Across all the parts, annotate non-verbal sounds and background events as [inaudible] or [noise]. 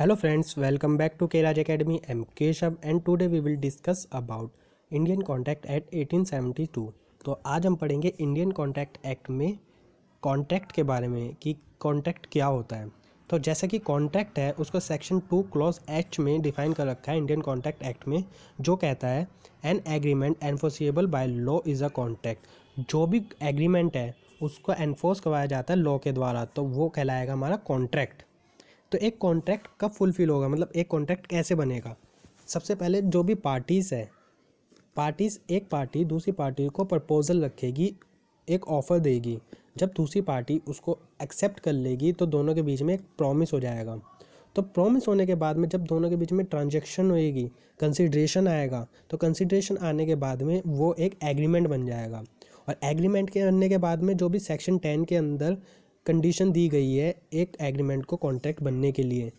Hello friends welcome back to केराज academy M K Keshav and today we will discuss about Indian contract act 1872. तो आज हम पढ़ेंगे Indian contract act में contract के बारे में कि कॉन्ट्रैक्ट क्या होता है तो जैसा कि कॉन्ट्रैक्ट है उसको सेक्शन टू क्लॉज एच में डिफाइन कर रखा है इंडियन कॉन्ट्रैक्ट एक्ट में जो कहता है an agreement enforceable by law is a contract जो भी एग्रीमेंट है उसको एनफोर्स करवाया जाता है लॉ के द्वारा तो वो कहलाएगा हमारा कॉन्ट्रैक्ट तो एक कॉन्ट्रैक्ट कब फुलफिल होगा मतलब एक कॉन्ट्रैक्ट कैसे बनेगा सबसे पहले जो भी पार्टीज़ है पार्टीज़ एक पार्टी दूसरी पार्टी को प्रपोज़ल रखेगी एक ऑफ़र देगी जब दूसरी पार्टी उसको एक्सेप्ट कर लेगी तो दोनों के बीच में एक प्रॉमिस हो जाएगा तो प्रॉमिस होने के बाद में जब दोनों के बीच में ट्रांजेक्शन होएगी कंसिड्रेशन आएगा तो कंसिड्रेशन आने के बाद में वो एक एग्रीमेंट बन जाएगा और एग्रीमेंट के बनने के बाद में जो भी सेक्शन टेन के अंदर कंडीशन दी गई है एक एग्रीमेंट को कॉन्ट्रैक्ट बनने के लिए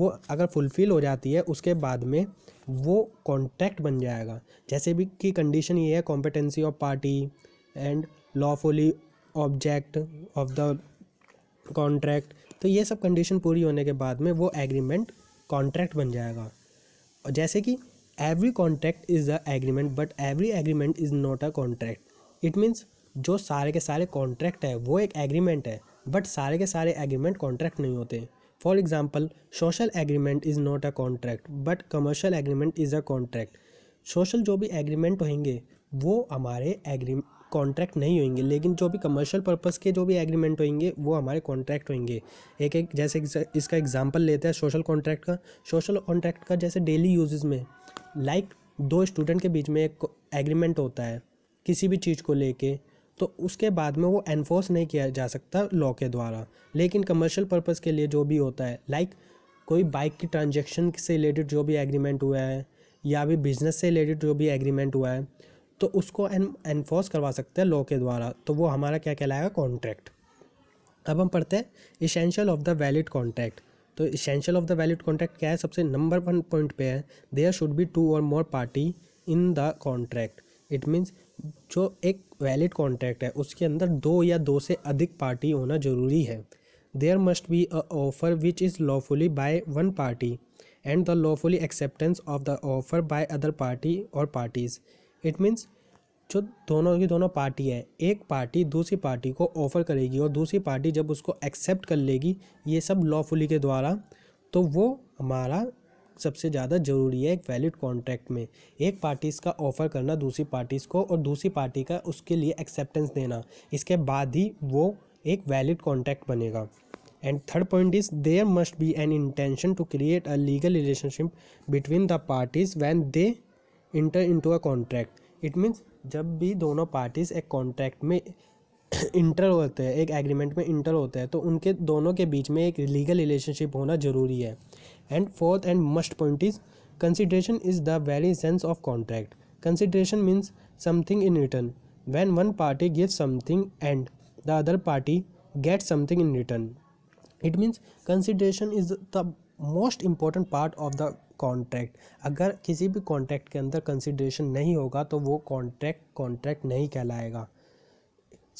वो अगर फुलफ़िल हो जाती है उसके बाद में वो कॉन्ट्रैक्ट बन जाएगा जैसे भी कि कंडीशन ये है competency of party and lawfully object of the contract तो ये सब कंडीशन पूरी होने के बाद में वो एग्रीमेंट कॉन्ट्रैक्ट बन जाएगा और जैसे कि every contract is the agreement but every agreement is not a contract it means जो सारे के सारे कॉन्ट्रैक्ट है वो एक एग्रीमेंट है बट सारे के सारे एग्रीमेंट कॉन्ट्रैक्ट नहीं होते for example social agreement is not a contract but commercial agreement is a contract social जो भी एग्रीमेंट होंगे वो हमारे एग्री कॉन्ट्रैक्ट नहीं होंगे लेकिन जो भी कमर्शियल पर्पस के जो भी एग्रीमेंट होंगे वो हमारे कॉन्ट्रैक्ट होंगे एक एक जैसे इसका एग्जांपल लेते हैं सोशल कॉन्ट्रैक्ट का सोशल कॉन्ट्रैक्ट का जैसे डेली यूजेस में लाइक like, दो स्टूडेंट के बीच में एक एग्रीमेंट होता है किसी भी चीज़ को लेके तो उसके बाद में वो एनफोर्स नहीं किया जा सकता लॉ के द्वारा लेकिन कमर्शियल पर्पज़ के लिए जो भी होता है लाइक like, कोई बाइक की ट्रांजेक्शन से रिलेटेड जो भी एग्रीमेंट हुआ है या भी बिजनेस से रिलेटेड जो भी एग्रीमेंट हुआ है तो उसको एनफोर्स करवा सकते हैं लॉ के द्वारा तो वो हमारा क्या कहलाएगा कॉन्ट्रैक्ट अब हम पढ़ते हैं essential of the valid contract तो essential of the valid contract क्या है सबसे नंबर वन पॉइंट पे है देयर शुड बी टू और more party in the contract it means जो एक वैलिड कॉन्ट्रैक्ट है उसके अंदर दो या दो से अधिक पार्टी होना जरूरी है there must be a offer which is lawfully by one party and the lawfully acceptance of the offer by other party और पार्टीज़ इट मीन्स जो दोनों की दोनों पार्टी है एक पार्टी दूसरी पार्टी को ऑफ़र करेगी और दूसरी पार्टी जब उसको एक्सेप्ट कर लेगी ये सब लॉफुली के द्वारा तो वो हमारा सबसे ज़्यादा ज़रूरी है एक वैलिड कॉन्ट्रैक्ट में एक पार्टीज़ का ऑफ़र करना दूसरी पार्टीज़ को और दूसरी पार्टी का उसके लिए एक्सेप्टेंस देना इसके बाद ही वो एक वैलिड कॉन्ट्रैक्ट बनेगा third point is there must be an intention to create a legal relationship between the parties when they enter in to a contract it means जब भी दोनों पार्टीज़ एक कॉन्ट्रैक्ट में इंटर [coughs] होते हैं एक एग्रीमेंट में इंटर होते हैं तो उनके दोनों के बीच में एक लीगल रिलेशनशिप होना ज़रूरी है and fourth and must point is consideration is the very sense of contract consideration means something in return when one party give something and the other party get something in return it means consideration is the most important part of the contract अगर किसी भी contract के अंदर consideration नहीं होगा तो वो contract contract नहीं कहलाएगा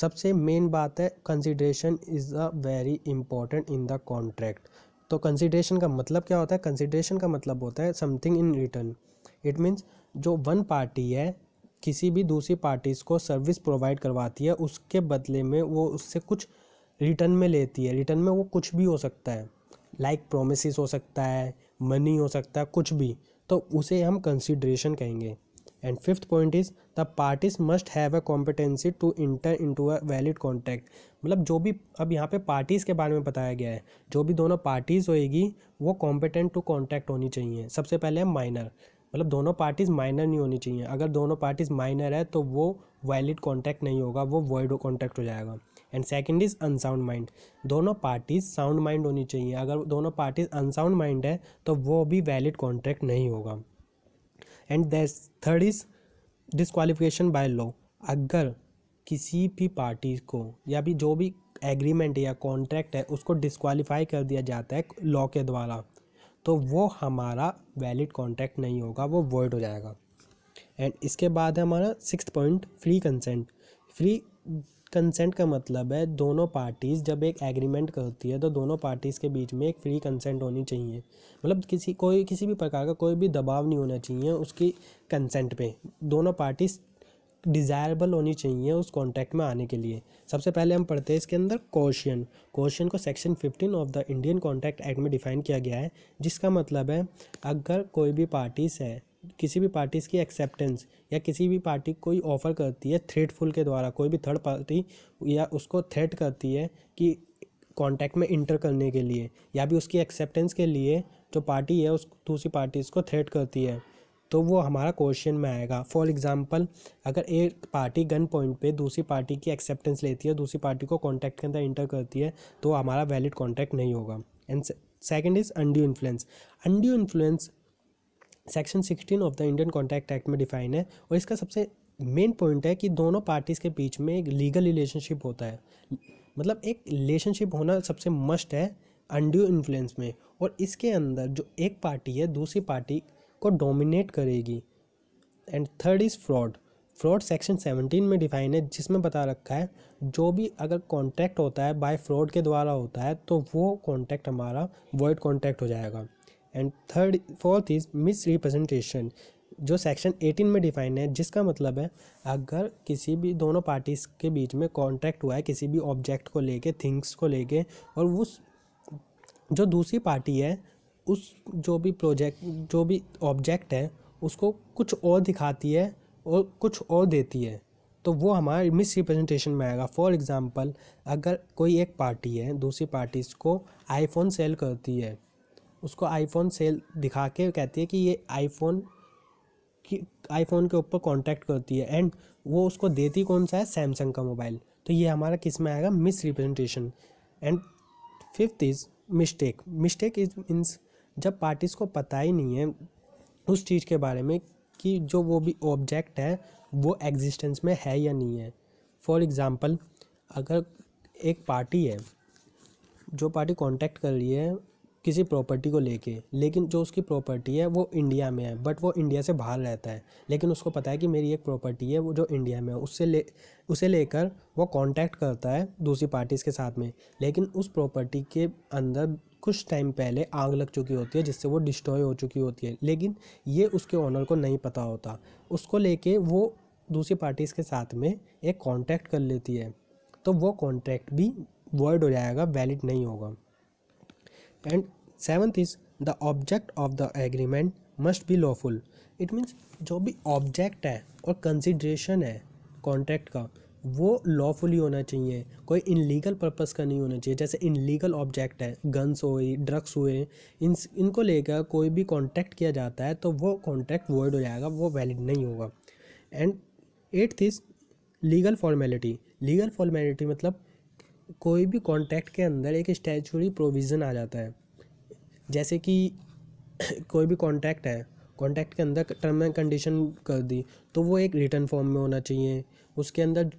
सबसे मेन बात है consideration is a very important in the contract तो कंसिड्रेशन का मतलब क्या होता है कंसिड्रेशन का मतलब होता है something in return it means जो वन पार्टी है किसी भी दूसरी पार्टीज़ को सर्विस प्रोवाइड करवाती है उसके बदले में वो उससे कुछ रिटर्न में लेती है रिटर्न में वो कुछ भी हो सकता है लाइक like प्रोमिस हो सकता है मनी हो सकता है कुछ भी तो उसे हम कंसिड्रेशन कहेंगे and fifth point is the parties must have a competency to enter into a valid contact मतलब जो भी अब यहाँ पे पार्टीज़ के बारे में बताया गया है जो भी दोनों पार्टीज़ होएगी वो कॉम्पिटेंट टू कॉन्टैक्ट होनी चाहिए सबसे पहले है माइनर मतलब दोनों पार्टीज़ माइनर नहीं होनी चाहिए अगर दोनों पार्टीज़ माइनर है तो वो वैलिड कॉन्टैक्ट नहीं होगा वो वॉइड कॉन्टैक्ट हो जाएगा and second is unsound mind दोनों पार्टीज़ साउंड माइंड होनी चाहिए अगर दोनों पार्टीज़ अनसाउंड माइंड है तो वो भी वैलिड कॉन्ट्रैक्ट नहीं होगा and that third is disqualification by law अगर किसी भी पार्टी को या भी जो भी एग्रीमेंट या कॉन्ट्रैक्ट है उसको डिसक्वालीफाई कर दिया जाता है लॉ के द्वारा तो वो हमारा वैलिड कॉन्ट्रैक्ट नहीं होगा वो वर्ड हो जाएगा एंड इसके बाद है हमारा six point free consent free consent का मतलब है दोनों पार्टीज़ जब एक एग्रीमेंट करती है तो दोनों पार्टीज़ के बीच में एक फ्री कंसेंट होनी चाहिए मतलब किसी कोई किसी भी प्रकार का कोई भी दबाव नहीं होना चाहिए उसकी कंसेंट पे दोनों पार्टीज़ डिज़ायरेबल होनी चाहिए उस कॉन्ट्रैक्ट में आने के लिए सबसे पहले हम पढ़ते हैं इसके अंदर क्वेश्चन कोशियन को section fifteen of the Indian contract act में डिफ़ाइन किया गया है जिसका मतलब है अगर कोई भी पार्टीज़ है किसी भी पार्टीज़ की एक्सेप्टेंस या किसी भी पार्टी कोई ऑफ़र करती है थ्रेटफुल के द्वारा कोई भी थर्ड पार्टी या उसको थ्रेट करती है कि कांटेक्ट में इंटर करने के लिए या भी उसकी एक्सेप्टेंस के लिए जो पार्टी है उस दूसरी पार्टीज़ को थ्रेट करती है तो वो हमारा क्वेश्चन में आएगा फॉर एग्ज़ाम्पल अगर एक पार्टी गन पॉइंट पे दूसरी पार्टी की एक्सेप्टेंस लेती है दूसरी पार्टी को कॉन्टैक्ट के अंदर इंटर करती है तो हमारा वैलिड कांटेक्ट नहीं होगा and second is undue influence undue influence section 16 of the Indian contract act में डिफाइन है और इसका सबसे मेन पॉइंट है कि दोनों पार्टीज़ के बीच में एक लीगल रिलेशनशिप होता है मतलब एक रिलेशनशिप होना सबसे मस्ट है अंड्यू इन्फ्लुएंस में और इसके अंदर जो एक पार्टी है दूसरी पार्टी को डोमिनेट करेगी and third is fraud fraud section seventeen में डिफाइन है जिसमें बता रखा है जो भी अगर कॉन्ट्रैक्ट होता है बाय फ्रॉड के द्वारा होता है तो वो कॉन्ट्रैक्ट हमारा वर्ड कॉन्ट्रैक्ट हो जाएगा and third fourth is misrepresentation जो सेक्शन 18 में डिफाइन है जिसका मतलब है अगर किसी भी दोनों पार्टीज के बीच में कॉन्ट्रैक्ट हुआ है किसी भी ऑब्जेक्ट को लेके थिंग्स को लेके और उस जो दूसरी पार्टी है उस जो भी प्रोजेक्ट जो भी ऑब्जेक्ट है उसको कुछ और दिखाती है और कुछ और देती है तो वो हमारे मिस रिप्रेजेंटेशन में आएगा फॉर एग्ज़ाम्पल अगर कोई एक पार्टी है दूसरी पार्टीज़ को आईफोन सेल करती है उसको आईफोन सेल दिखा के कहती है कि ये आईफोन की आईफोन के ऊपर कॉन्टैक्ट करती है एंड वो उसको देती कौन सा है सैमसंग का मोबाइल तो ये हमारा किस में आएगा misrepresentation and fifth is mistake mistake is means जब पार्टीज़ को पता ही नहीं है उस चीज़ के बारे में कि जो वो भी ऑब्जेक्ट है वो एग्जिस्टेंस में है या नहीं है फॉर एग्ज़ाम्पल अगर एक पार्टी है जो पार्टी कांटेक्ट कर रही है किसी प्रॉपर्टी को लेके लेकिन जो उसकी प्रॉपर्टी है वो इंडिया में है बट वो इंडिया से बाहर रहता है लेकिन उसको पता है कि मेरी एक प्रॉपर्टी है वो जो इंडिया में है उससे ले उसे लेकर वो कांटेक्ट करता है दूसरी पार्टीज़ के साथ में लेकिन उस प्रॉपर्टी के अंदर कुछ टाइम पहले आग लग चुकी होती है जिससे वो डिस्ट्रॉय हो चुकी होती है लेकिन ये उसके ऑनर को नहीं पता होता उसको लेके वो दूसरी पार्टीज़ के साथ में एक कॉन्ट्रैक्ट कर लेती है तो वो कॉन्ट्रैक्ट भी वर्ड हो जाएगा वैलिड नहीं होगा and seventh is the object of the agreement must be lawful it means जो भी ऑब्जेक्ट है और कंसिड्रेशन है कॉन्ट्रैक्ट का वो लॉफुली होना चाहिए कोई इनलीगल पर्पज का नहीं होना चाहिए जैसे इनलीगल ऑब्जेक्ट है गन्स हुए ड्रग्स हुए इन इनको लेकर कोई भी कॉन्ट्रैक्ट किया जाता है तो वो कॉन्ट्रैक्ट वॉइड हो जाएगा वो वैलिड नहीं होगा and eighth is legal formality legal formality मतलब कोई भी कॉन्ट्रैक्ट के अंदर एक स्टैचुरी प्रोविज़न आ जाता है जैसे कि [coughs] कोई भी कॉन्ट्रैक्ट है कॉन्ट्रैक्ट के अंदर टर्म एंड कंडीशन कर दी तो वो एक रिटर्न फॉर्म में होना चाहिए उसके अंदर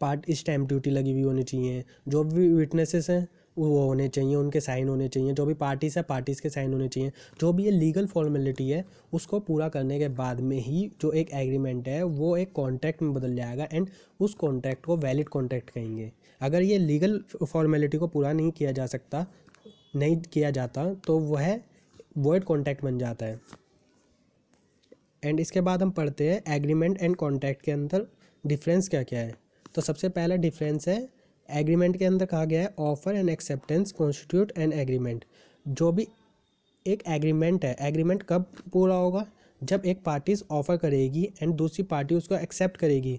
पार्ट स्टैम्प ड्यूटी लगी हुई होनी चाहिए जो भी विटनेसेस हैं वो होने चाहिए उनके साइन होने चाहिए जो भी पार्टीज़ है पार्टीज़ के साइन होने चाहिए जो भी ये लीगल फॉर्मेलिटी है उसको पूरा करने के बाद में ही जो एक एग्रीमेंट है वो एक कॉन्ट्रैक्ट में बदल जाएगा एंड उस कॉन्ट्रैक्ट को वैलिड कॉन्ट्रैक्ट कहेंगे अगर ये लीगल फॉर्मेलिटी को पूरा नहीं किया जा सकता नहीं किया जाता तो वह वर्ड कॉन्ट्रैक्ट बन जाता है एंड इसके बाद हम पढ़ते हैं एग्रीमेंट एंड कॉन्ट्रैक्ट के अंदर डिफरेंस क्या क्या है तो सबसे पहला डिफरेंस है एग्रीमेंट के अंदर कहा गया है offer and acceptance constitute and agreement जो भी एक एग्रीमेंट है एग्रीमेंट कब पूरा होगा जब एक पार्टी ऑफर करेगी एंड दूसरी पार्टी उसको एक्सेप्ट करेगी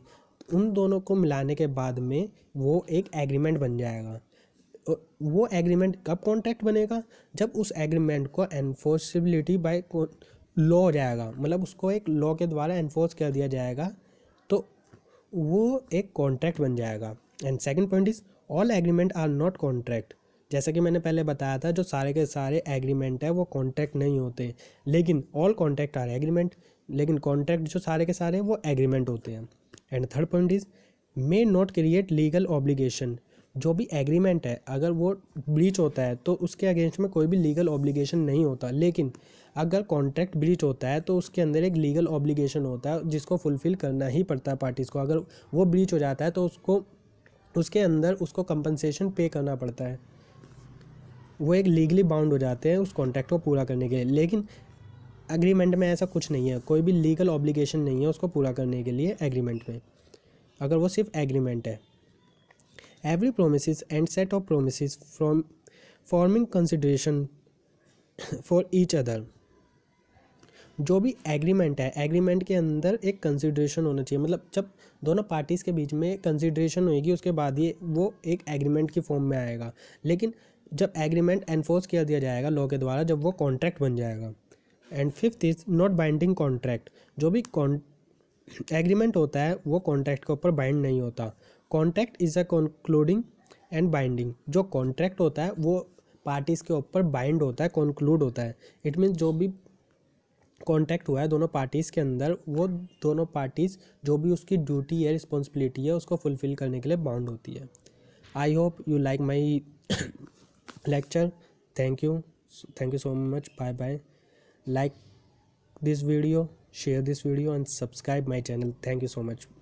उन दोनों को मिलाने के बाद में वो एक एग्रीमेंट बन जाएगा वो एग्रीमेंट कब कॉन्ट्रैक्ट बनेगा जब उस एग्रीमेंट को एनफोर्सिबिलिटी बाय लॉ हो जाएगा मतलब उसको एक लॉ के द्वारा एनफोर्स कर दिया जाएगा तो वो एक कॉन्ट्रैक्ट बन जाएगा and second point is all agreement are not contract जैसा कि मैंने पहले बताया था जो सारे के सारे एग्रीमेंट है वो कॉन्ट्रैक्ट नहीं होते लेकिन ऑल कॉन्ट्रैक्ट आर एग्रीमेंट लेकिन कॉन्ट्रैक्ट जो सारे के सारे वो एग्रीमेंट होते हैं and third point is may not create legal obligation जो भी एग्रीमेंट है अगर वो ब्रीच होता है तो उसके अगेंस्ट में कोई भी लीगल ऑब्लिगेशन नहीं होता लेकिन अगर कॉन्ट्रैक्ट ब्रीच होता है तो उसके अंदर एक लीगल ऑब्लिगेशन होता है जिसको फुलफ़िल करना ही पड़ता है पार्टीज़ को अगर वो ब्रीच हो जाता है तो उसको उसके अंदर उसको कंपनसेशन पे करना पड़ता है वो एक लीगली बाउंड हो जाते हैं उस कॉन्ट्रैक्ट को पूरा करने के लिए लेकिन एग्रीमेंट में ऐसा कुछ नहीं है कोई भी लीगल ऑब्लिगेशन नहीं है उसको पूरा करने के लिए एग्रीमेंट में अगर वो सिर्फ एग्रीमेंट है every promise and set of promise from forming consideration for each other जो भी एग्रीमेंट है एग्रीमेंट के अंदर एक कंसिड्रेशन होना चाहिए मतलब जब दोनों पार्टीज़ के बीच में कंसिड्रेशन होएगी उसके बाद ये वो एक एग्रीमेंट की फॉर्म में आएगा लेकिन जब एग्रीमेंट एनफोर्स किया दिया जाएगा लॉ के द्वारा जब वो कॉन्ट्रैक्ट बन जाएगा and fifth is not binding contract जो भी एग्रीमेंट होता है वो कॉन्ट्रैक्ट के ऊपर बाइंड नहीं होता contract is a concluding and binding जो कॉन्ट्रैक्ट होता है वो पार्टीज़ के ऊपर बाइंड होता है कंक्लूड होता है इट मीन्स जो भी कॉन्टैक्ट हुआ है दोनों पार्टीज़ के अंदर वो दोनों पार्टीज़ जो भी उसकी ड्यूटी है रिस्पॉन्सिबिलिटी है उसको फुलफ़िल करने के लिए बाउंड होती है I hope you like my lecture thank you thank you so much bye bye like this video share this video and subscribe my channel thank you so much